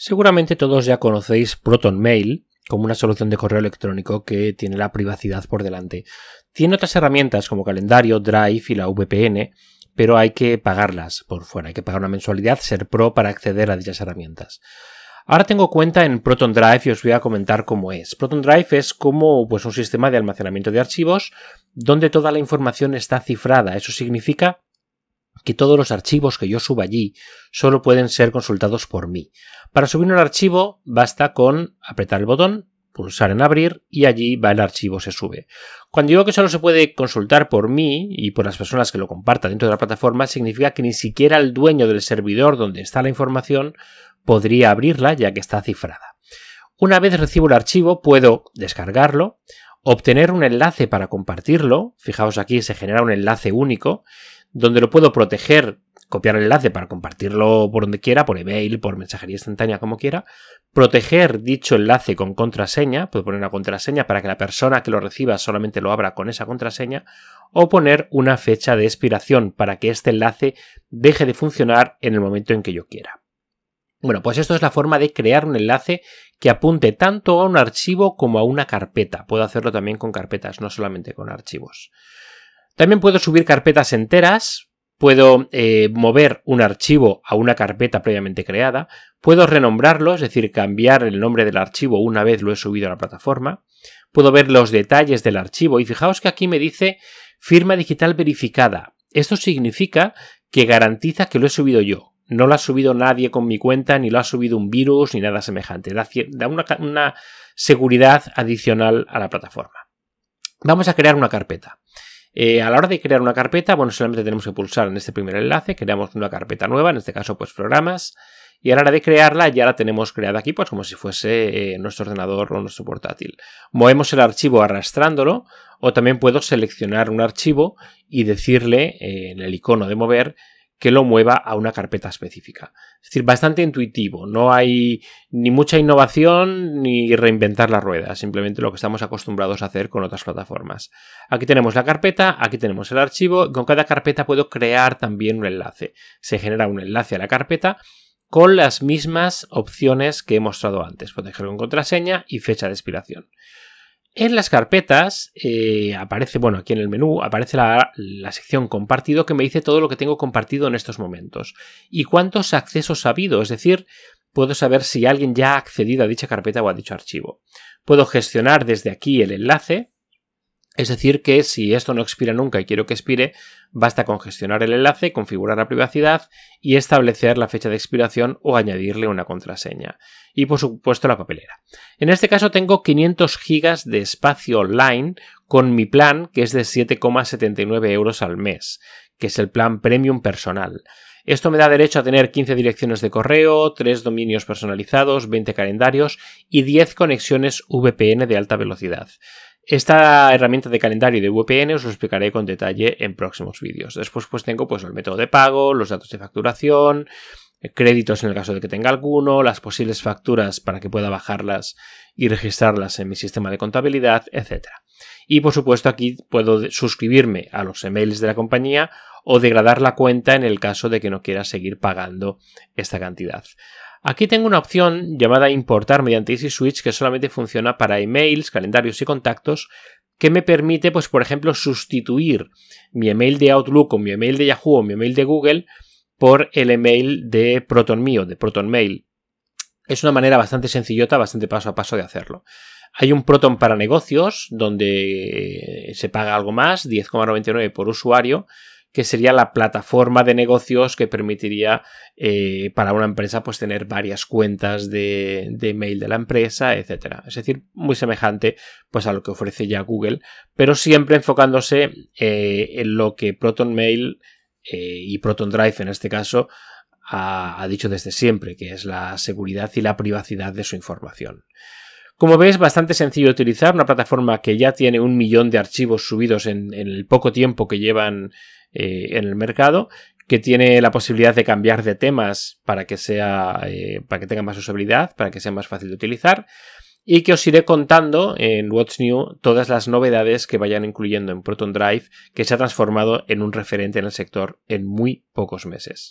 Seguramente todos ya conocéis Proton Mail como una solución de correo electrónico que tiene la privacidad por delante. Tiene otras herramientas como calendario, Drive y la VPN, pero hay que pagarlas por fuera, hay que pagar una mensualidad, ser pro para acceder a dichas herramientas. Ahora tengo cuenta en Proton Drive y os voy a comentar cómo es. Proton Drive es como pues, un sistema de almacenamiento de archivos donde toda la información está cifrada. Eso significa que todos los archivos que yo suba allí solo pueden ser consultados por mí. Para subir un archivo basta con apretar el botón, pulsar en abrir y allí va el archivo, se sube. Cuando digo que solo se puede consultar por mí y por las personas que lo compartan dentro de la plataforma, significa que ni siquiera el dueño del servidor donde está la información podría abrirla ya que está cifrada. Una vez recibo el archivo puedo descargarlo, obtener un enlace para compartirlo, fijaos aquí se genera un enlace único, donde lo puedo proteger, copiar el enlace para compartirlo por donde quiera, por email, por mensajería instantánea, como quiera, proteger dicho enlace con contraseña, puedo poner una contraseña para que la persona que lo reciba solamente lo abra con esa contraseña, o poner una fecha de expiración para que este enlace deje de funcionar en el momento en que yo quiera. Bueno, pues esto es la forma de crear un enlace que apunte tanto a un archivo como a una carpeta. Puedo hacerlo también con carpetas, no solamente con archivos. También puedo subir carpetas enteras, puedo eh, mover un archivo a una carpeta previamente creada, puedo renombrarlo, es decir, cambiar el nombre del archivo una vez lo he subido a la plataforma, puedo ver los detalles del archivo y fijaos que aquí me dice firma digital verificada. Esto significa que garantiza que lo he subido yo. No lo ha subido nadie con mi cuenta, ni lo ha subido un virus, ni nada semejante. Da, una seguridad adicional a la plataforma. Vamos a crear una carpeta. Eh, a la hora de crear una carpeta, bueno, solamente tenemos que pulsar en este primer enlace, creamos una carpeta nueva, en este caso pues programas, y a la hora de crearla ya la tenemos creada aquí, pues como si fuese eh, nuestro ordenador o nuestro portátil. Movemos el archivo arrastrándolo, o también puedo seleccionar un archivo y decirle eh, en el icono de mover que lo mueva a una carpeta específica. Es decir, bastante intuitivo, no hay ni mucha innovación ni reinventar la rueda, simplemente lo que estamos acostumbrados a hacer con otras plataformas. Aquí tenemos la carpeta, aquí tenemos el archivo, con cada carpeta puedo crear también un enlace. Se genera un enlace a la carpeta con las mismas opciones que he mostrado antes, ejemplo, con contraseña y fecha de expiración. En las carpetas eh, aparece, bueno, aquí en el menú aparece la, la, sección compartido que me dice todo lo que tengo compartido en estos momentos y cuántos accesos ha habido, es decir, puedo saber si alguien ya ha accedido a dicha carpeta o a dicho archivo. Puedo gestionar desde aquí el enlace es decir, que si esto no expira nunca y quiero que expire, basta con gestionar el enlace, configurar la privacidad y establecer la fecha de expiración o añadirle una contraseña. Y por supuesto la papelera. En este caso tengo 500 gigas de espacio online con mi plan que es de 7,79 euros al mes, que es el plan premium personal. Esto me da derecho a tener 15 direcciones de correo, 3 dominios personalizados, 20 calendarios y 10 conexiones VPN de alta velocidad. Esta herramienta de calendario de VPN os lo explicaré con detalle en próximos vídeos. Después pues tengo pues el método de pago, los datos de facturación, créditos en el caso de que tenga alguno, las posibles facturas para que pueda bajarlas y registrarlas en mi sistema de contabilidad, etc. Y por supuesto aquí puedo suscribirme a los emails de la compañía o degradar la cuenta en el caso de que no quiera seguir pagando esta cantidad. Aquí tengo una opción llamada importar mediante Easy Switch que solamente funciona para emails, calendarios y contactos que me permite, pues por ejemplo, sustituir mi email de Outlook o mi email de Yahoo o mi email de Google por el email de Proton mío, de Proton Mail. Es una manera bastante sencillota, bastante paso a paso de hacerlo. Hay un Proton para negocios donde se paga algo más, 10,99 por usuario, que sería la plataforma de negocios que permitiría eh, para una empresa pues tener varias cuentas de, de mail de la empresa, etcétera. Es decir, muy semejante pues a lo que ofrece ya Google, pero siempre enfocándose eh, en lo que Proton Mail eh, y Proton Drive en este caso ha, dicho desde siempre, que es la seguridad y la privacidad de su información. Como veis, bastante sencillo utilizar, una plataforma que ya tiene un millón de archivos subidos en el poco tiempo que llevan eh, en el mercado, que tiene la posibilidad de cambiar de temas para que eh, para que tenga más usabilidad, para que sea más fácil de utilizar y que os iré contando en What's New todas las novedades que vayan incluyendo en Proton Drive, que se ha transformado en un referente en el sector en muy pocos meses.